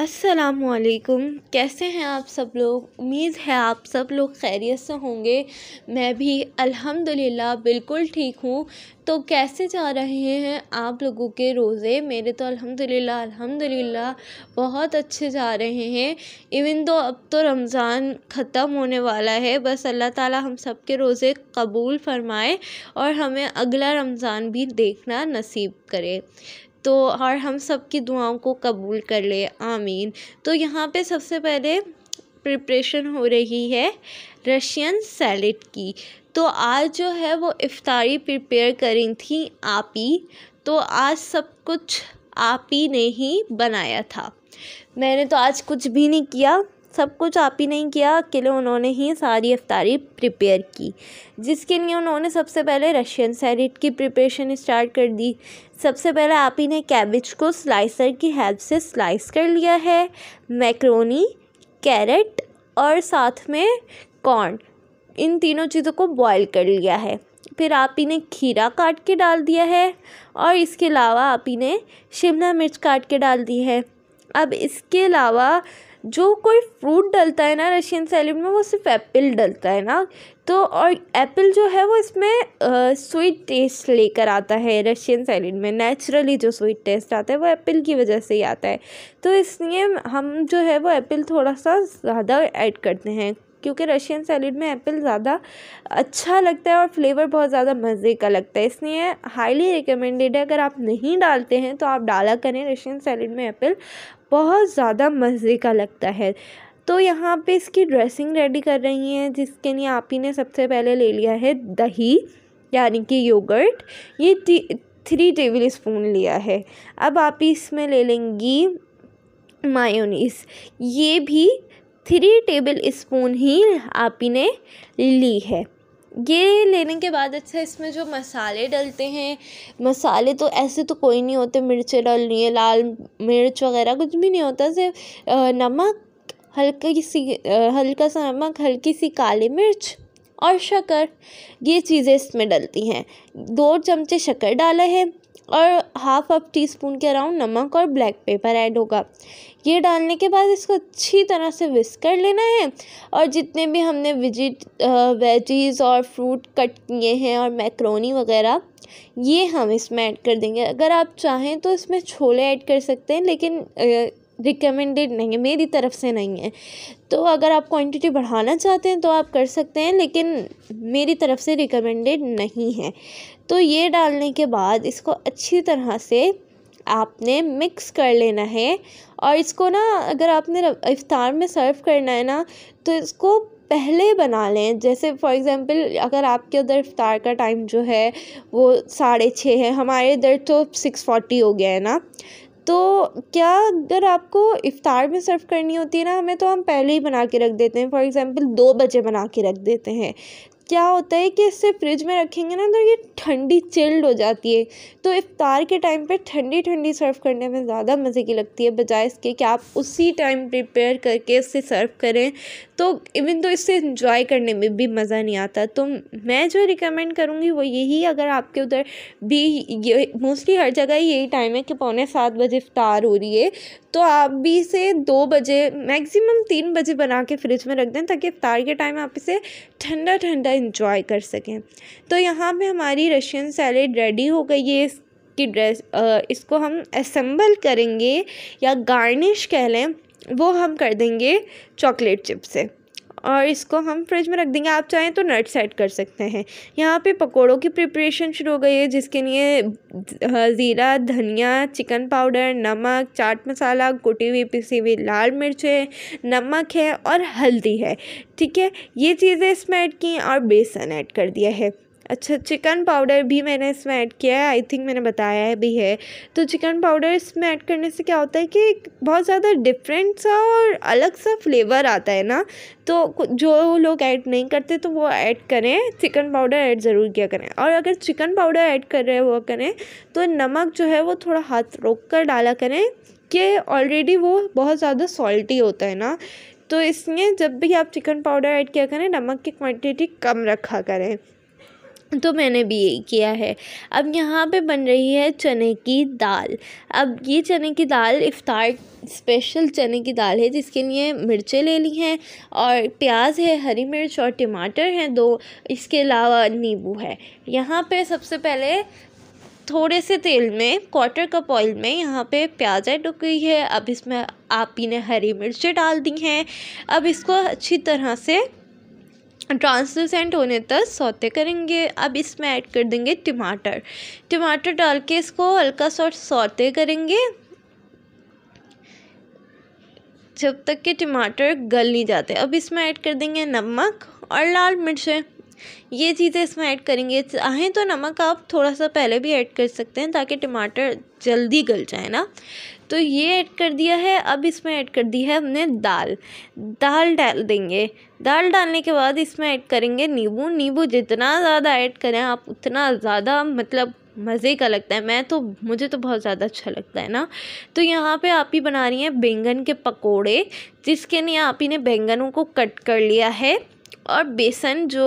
असलकुम कैसे हैं आप सब लोग उम्मीद है आप सब लोग खैरियत से होंगे मैं भी अल्हम्दुलिल्लाह बिल्कुल ठीक हूँ तो कैसे जा रहे हैं आप लोगों के रोज़े मेरे तो अल्हम्दुलिल्लाह अल्हम्दुलिल्लाह बहुत अच्छे जा रहे हैं इवन तो अब तो रमज़ान ख़त्म होने वाला है बस अल्लाह ताला हम सब के रोज़े कबूल फरमाए और हमें अगला रमज़ान भी देखना नसीब करे तो और हम सब की दुआओं को कबूल कर ले आमीन तो यहाँ पे सबसे पहले प्रिपरेशन हो रही है रशियन सैलेड की तो आज जो है वो इफ्तारी प्रिपेयर करी थी आप ही तो आज सब कुछ आप ही ने ही बनाया था मैंने तो आज कुछ भी नहीं किया सब कुछ आप ही ने किया अकेले उन्होंने ही सारी अफ्तारी प्रिपेयर की जिसके लिए उन्होंने सबसे पहले रशियन सैलेड की प्रिपरेशन स्टार्ट कर दी सबसे पहले आप ही ने कैबिज को स्लाइसर की हेल्प से स्लाइस कर लिया है मैक्रोनी कैरेट और साथ में कॉर्न इन तीनों चीज़ों को बॉईल कर लिया है फिर आप ही ने खीरा काट के डाल दिया है और इसके अलावा आप ही ने शिमला मिर्च काट के डाल दी है अब इसके अलावा जो कोई फ्रूट डलता है ना रशियन सैलेड में वो सिर्फ एप्पल डलता है ना तो और एप्पल जो है वो इसमें स्वीट टेस्ट लेकर आता है रशियन सैलेड में नेचुरली जो स्वीट टेस्ट आता है वो एप्पल की वजह से ही आता है तो इसलिए हम जो है वो एप्पल थोड़ा सा ज़्यादा ऐड करते हैं क्योंकि रशियन सैलेड में एप्पल ज़्यादा अच्छा लगता है और फ्लेवर बहुत ज़्यादा मज़े का लगता है इसलिए हाईली रिकमेंडेड है अगर आप नहीं डालते हैं तो आप डाला करें रशियन सैलेड में एप्पल बहुत ज़्यादा मज़े का लगता है तो यहाँ पे इसकी ड्रेसिंग रेडी कर रही हैं जिसके लिए आप ही ने सबसे पहले ले लिया है दही यानी कि योगर्ट ये थ्री टेबल स्पून लिया है अब आप ही इसमें ले लेंगी मायोनीस ये भी थ्री टेबल स्पून ही आप ही ने ली है ये लेने के बाद अच्छा इसमें जो मसाले डलते हैं मसाले तो ऐसे तो कोई नहीं होते मिर्चें डलनी है लाल मिर्च वगैरह कुछ भी नहीं होता सिर्फ नमक हल्की सी हल्का सा नमक हल्की सी काली मिर्च और शक्कर ये चीज़ें इसमें डलती हैं दो चमचे शक्कर डाला है और हाफ अप टी स्पून के अराउंड नमक और ब्लैक पेपर ऐड होगा ये डालने के बाद इसको अच्छी तरह से विस्क कर लेना है और जितने भी हमने विजिट वेजीज और फ्रूट कट किए हैं और मैक्रोनी वगैरह ये हम इसमें ऐड कर देंगे अगर आप चाहें तो इसमें छोले ऐड कर सकते हैं लेकिन रिकमेंडेड नहीं है मेरी तरफ से नहीं है तो अगर आप क्वांटिटी बढ़ाना चाहते हैं तो आप कर सकते हैं लेकिन मेरी तरफ से रिकमेंडेड नहीं है तो ये डालने के बाद इसको अच्छी तरह से आपने मिक्स कर लेना है और इसको ना अगर आपने इफ्तार में सर्व करना है ना तो इसको पहले बना लें जैसे फॉर एग्ज़ाम्पल अगर आपके उधर इफ़ार का टाइम जो है वो साढ़े छः है हमारे इधर तो सिक्स फोर्टी हो गया है ना तो क्या अगर आपको इफ़ार में सर्व करनी होती है ना हमें तो हम पहले ही बना के रख देते हैं फ़ॉर एग्ज़ाम्पल दो बजे बना के रख देते हैं क्या होता है कि इसे फ्रिज में रखेंगे ना तो ये ठंडी चिल्ड हो जाती है तो इफ्तार के टाइम पे ठंडी ठंडी सर्व करने में ज़्यादा मज़े की लगती है बजाय इसके कि आप उसी टाइम प्रिपेयर करके इसे सर्व करें तो इवन तो इसे इंजॉय करने में भी मज़ा नहीं आता तो मैं जो रिकमेंड करूँगी वो यही अगर आपके उधर भी ये मोस्टली हर जगह यही टाइम है कि पौने सात बजे इफ़ार हो रही है तो आप भी इसे दो बजे मैक्सिमम तीन बजे बना के फ्रिज में रख दें ताकि इफ़ार के टाइम आप इसे ठंडा ठंडा इन्जॉय कर सकें तो यहाँ पे हमारी रशियन सैलेड रेडी हो गई है इसकी ड्रेस इसको हम असम्बल करेंगे या गार्निश कह लें वो हम कर देंगे चॉकलेट चिप से और इसको हम फ्रिज में रख देंगे आप चाहें तो नट्स ऐड कर सकते हैं यहाँ पे पकोड़ों की प्रिपरेशन शुरू हो गई है जिसके लिए ज़ीरा धनिया चिकन पाउडर नमक चाट मसाला कुटी हुई पिसी हुई लाल मिर्च है नमक है और हल्दी है ठीक है ये चीज़ें इसमें ऐड की और बेसन ऐड कर दिया है अच्छा चिकन पाउडर भी मैंने इसमें ऐड किया है आई थिंक मैंने बताया भी है तो चिकन पाउडर इसमें ऐड करने से क्या होता है कि बहुत ज़्यादा डिफरेंट सा और अलग सा फ्लेवर आता है ना तो जो लोग ऐड नहीं करते तो वो ऐड करें चिकन पाउडर ऐड ज़रूर किया करें और अगर चिकन पाउडर ऐड कर रहे हुआ करें तो नमक जो है वो थोड़ा हाथ रोक कर डाला करें कि ऑलरेडी वो बहुत ज़्यादा सॉल्टी होता है ना तो इसलिए जब भी आप चिकन पाउडर ऐड किया करें नमक की क्वांटिटी कम रखा करें तो मैंने भी यही किया है अब यहाँ पे बन रही है चने की दाल अब ये चने की दाल इफ़ार स्पेशल चने की दाल है जिसके लिए मिर्चें ले ली हैं और प्याज है हरी मिर्च और टमाटर हैं दो इसके अलावा नींबू है यहाँ पे सबसे पहले थोड़े से तेल में क्वार्टर कप ऑयल में यहाँ पे प्याज ऐड हो गई है अब इसमें आप ही ने हरी मिर्चें डाल दी हैं अब इसको अच्छी तरह से ट्रांसलूसेंट होने तक सौते करेंगे अब इसमें ऐड कर देंगे टमाटर टमाटर डाल के इसको हल्का सा सौते करेंगे जब तक कि टमाटर गल नहीं जाते अब इसमें ऐड कर देंगे नमक और लाल मिर्चें ये चीज़ें इसमें ऐड करेंगे चाहें तो नमक आप थोड़ा सा पहले भी ऐड कर सकते हैं ताकि टमाटर जल्दी गल जाए ना तो ये ऐड कर दिया है अब इसमें ऐड कर दी है हमने दाल दाल डाल देंगे दाल डालने के बाद इसमें ऐड करेंगे नींबू नींबू जितना ज़्यादा ऐड करें आप उतना ज़्यादा मतलब मज़े का लगता है मैं तो मुझे तो बहुत ज़्यादा अच्छा लगता है ना तो यहाँ पे आप ही बना रही हैं बैंगन के पकोड़े जिसके लिए आप ही ने बैंगनों को कट कर लिया है और बेसन जो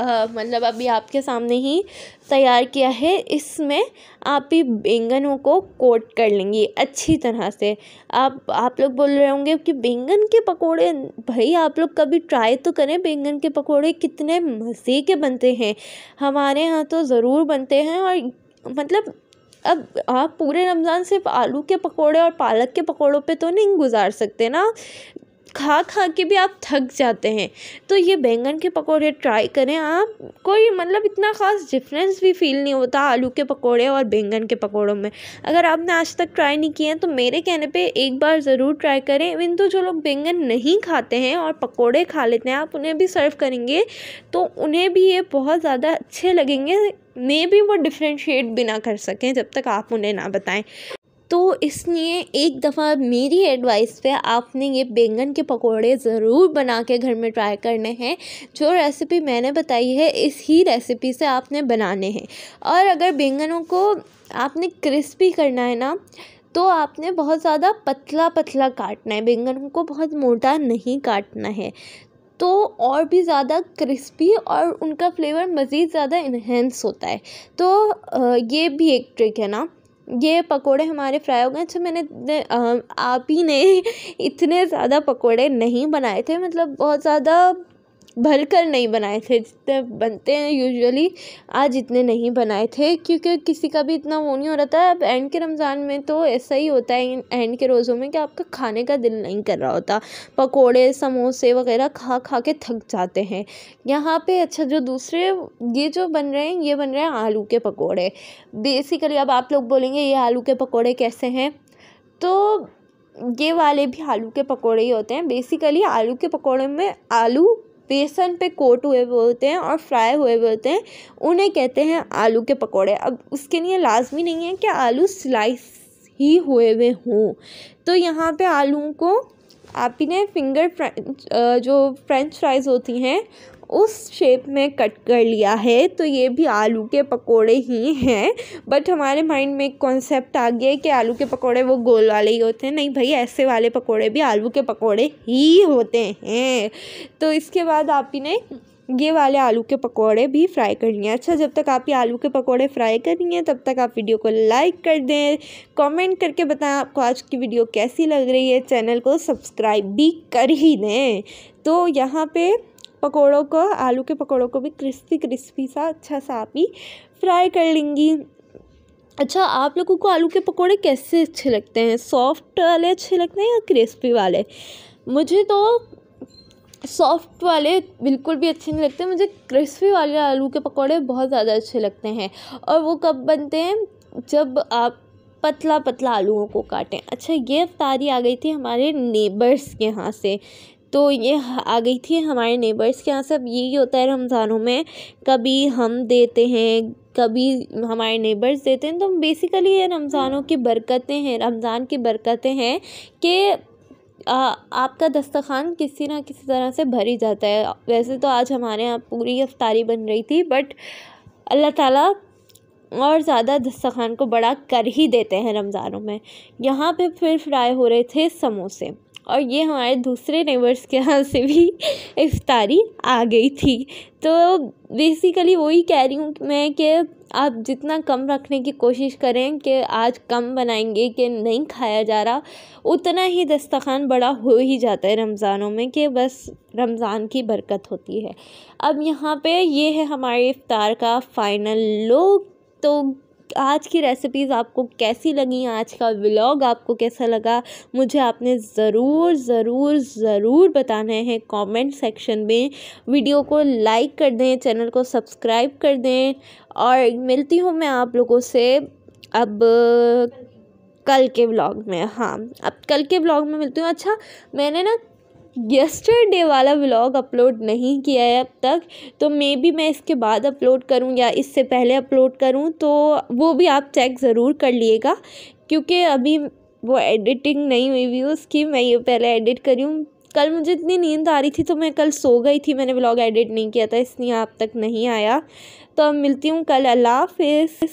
मतलब अभी आपके सामने ही तैयार किया है इसमें आप ही बैंगनों को कोट कर लेंगी अच्छी तरह से आप आप लोग बोल रहे होंगे कि बैंगन के पकोड़े भाई आप लोग कभी ट्राई तो करें बैंगन के पकोड़े कितने मज़े के बनते हैं हमारे यहाँ तो ज़रूर बनते हैं और मतलब अब आप पूरे रमज़ान सिर्फ आलू के पकोड़े और पालक के पकोड़ों पे तो नहीं गुजार सकते ना खा खा के भी आप थक जाते हैं तो ये बैंगन के पकोड़े ट्राई करें आप कोई मतलब इतना ख़ास डिफरेंस भी फील नहीं होता आलू के पकोड़े और बैंगन के पकोड़ों में अगर आपने आज तक ट्राई नहीं किए हैं तो मेरे कहने पे एक बार ज़रूर ट्राई करें इवन तो जो लोग बैंगन नहीं खाते हैं और पकोड़े खा लेते हैं आप उन्हें भी सर्व करेंगे तो उन्हें भी ये बहुत ज़्यादा अच्छे लगेंगे मे भी वो डिफ्रेंशिएट भी ना कर सकें जब तक आप उन्हें ना बताएं तो इसलिए एक दफ़ा मेरी एडवाइस पे आपने ये बैंगन के पकोड़े ज़रूर बना के घर में ट्राई करने हैं जो रेसिपी मैंने बताई है इस ही रेसिपी से आपने बनाने हैं और अगर बैंगनों को आपने क्रिस्पी करना है ना तो आपने बहुत ज़्यादा पतला पतला काटना है बैंगन को बहुत मोटा नहीं काटना है तो और भी ज़्यादा क्रिस्पी और उनका फ्लेवर मज़ीद ज़्यादा इन्हेंस होता है तो ये भी एक ट्रिक है ना ये पकोड़े हमारे फ्राई हो गए अच्छा मैंने आप ही ने इतने ज़्यादा पकोड़े नहीं बनाए थे मतलब बहुत ज़्यादा भर कर नहीं बनाए थे जितने बनते हैं यूजुअली आज इतने नहीं बनाए थे क्योंकि किसी का भी इतना वो नहीं हो रहा था अब एंड के रमज़ान में तो ऐसा ही होता है एंड के रोज़ों में कि आपका खाने का दिल नहीं कर रहा होता पकोड़े समोसे वगैरह खा खा के थक जाते हैं यहाँ पे अच्छा जो दूसरे ये जो बन रहे हैं ये बन रहे हैं आलू के पकौड़े बेसिकली अब आप लोग बोलेंगे ये आलू के पकौड़े कैसे हैं तो ये वाले भी आलू के पकोड़े ही होते हैं बेसिकली आलू के पकोड़े में आलू बेसन पे कोट हुए हुए होते हैं और फ्राई हुए हुए होते हैं उन्हें कहते हैं आलू के पकौड़े अब उसके लिए लाजमी नहीं है कि आलू स्लाइस ही हुए हुए हों तो यहाँ पे आलू को आप ही ने फिंगर फ्रेंच जो फ्रेंच फ्राइज़ होती हैं उस शेप में कट कर लिया है तो ये भी आलू के पकोड़े ही हैं बट हमारे माइंड में एक कॉन्सेप्ट आ गया है कि आलू के पकोड़े वो गोल वाले ही होते हैं नहीं भाई ऐसे वाले पकोड़े भी आलू के पकोड़े ही होते हैं तो इसके बाद आप ही ने ये वाले आलू के पकोड़े भी फ्राई कर लिए अच्छा जब तक आप ये आलू के पकोड़े फ्राई कर रही हैं तब तक आप वीडियो को लाइक कर दें कमेंट करके बताएं आपको आज की वीडियो कैसी लग रही है चैनल को सब्सक्राइब भी कर ही दें तो यहाँ पे पकोड़ों को आलू के पकोड़ों को भी क्रिस्पी क्रिस्पी सा अच्छा सा आप ही फ्राई कर लेंगी अच्छा आप लोगों को आलू के पकोड़े कैसे अच्छे लगते हैं सॉफ्ट वाले अच्छे लगते हैं या क्रिस्पी वाले मुझे तो सॉफ्ट वाले बिल्कुल भी अच्छे नहीं लगते मुझे क्रिस्पी वाले आलू के पकोड़े बहुत ज़्यादा अच्छे लगते हैं और वो कब बनते हैं जब आप पतला पतला आलूओं को काटें अच्छा ये अफ्तारी आ गई थी हमारे नेबर्स के यहाँ से तो ये आ गई थी हमारे नेबर्स के यहाँ सब यही होता है रमज़ानों में कभी हम देते हैं कभी हमारे नेबर्स देते हैं तो बेसिकली ये रमज़ानों की बरकतें हैं रमज़ान की बरकतें हैं कि आ, आपका दस्तखान किसी ना किसी तरह से भर ही जाता है वैसे तो आज हमारे यहाँ पूरी अफ्तारी बन रही थी बट अल्लाह ताला और ज़्यादा दस्तखान को बड़ा कर ही देते हैं रमज़ानों में यहाँ पे फिर फ्राई हो रहे थे समोसे और ये हमारे दूसरे नेबर्स के यहाँ से भी इफ़्तारी आ गई थी तो बेसिकली वही कह रही हूँ मैं कि आप जितना कम रखने की कोशिश करें कि आज कम बनाएंगे कि नहीं खाया जा रहा उतना ही दस्तखान बड़ा हो ही जाता है रमज़ानों में कि बस रमज़ान की बरकत होती है अब यहाँ पे ये है हमारे इफ़ार का फ़ाइनल लुक तो आज की रेसिपीज़ आपको कैसी लगी आज का व्लॉग आपको कैसा लगा मुझे आपने ज़रूर ज़रूर ज़रूर बताना है कमेंट सेक्शन में वीडियो को लाइक कर दें चैनल को सब्सक्राइब कर दें और मिलती हूँ मैं आप लोगों से अब कल के व्लॉग में हाँ अब कल के व्लॉग में मिलती हूँ अच्छा मैंने ना यस्टरडे वाला व्लॉग अपलोड नहीं किया है अब तक तो मे बी मैं इसके बाद अपलोड करूँ या इससे पहले अपलोड करूँ तो वो भी आप चेक ज़रूर कर लिएगा क्योंकि अभी वो एडिटिंग नहीं हुई हुई उसकी मैं ये पहले एडिट करी हूँ कल मुझे इतनी नींद आ रही थी तो मैं कल सो गई थी मैंने व्लॉग एडिट नहीं किया था इसलिए आप तक नहीं आया तो अब मिलती हूँ कल अल्लाह हाफिज़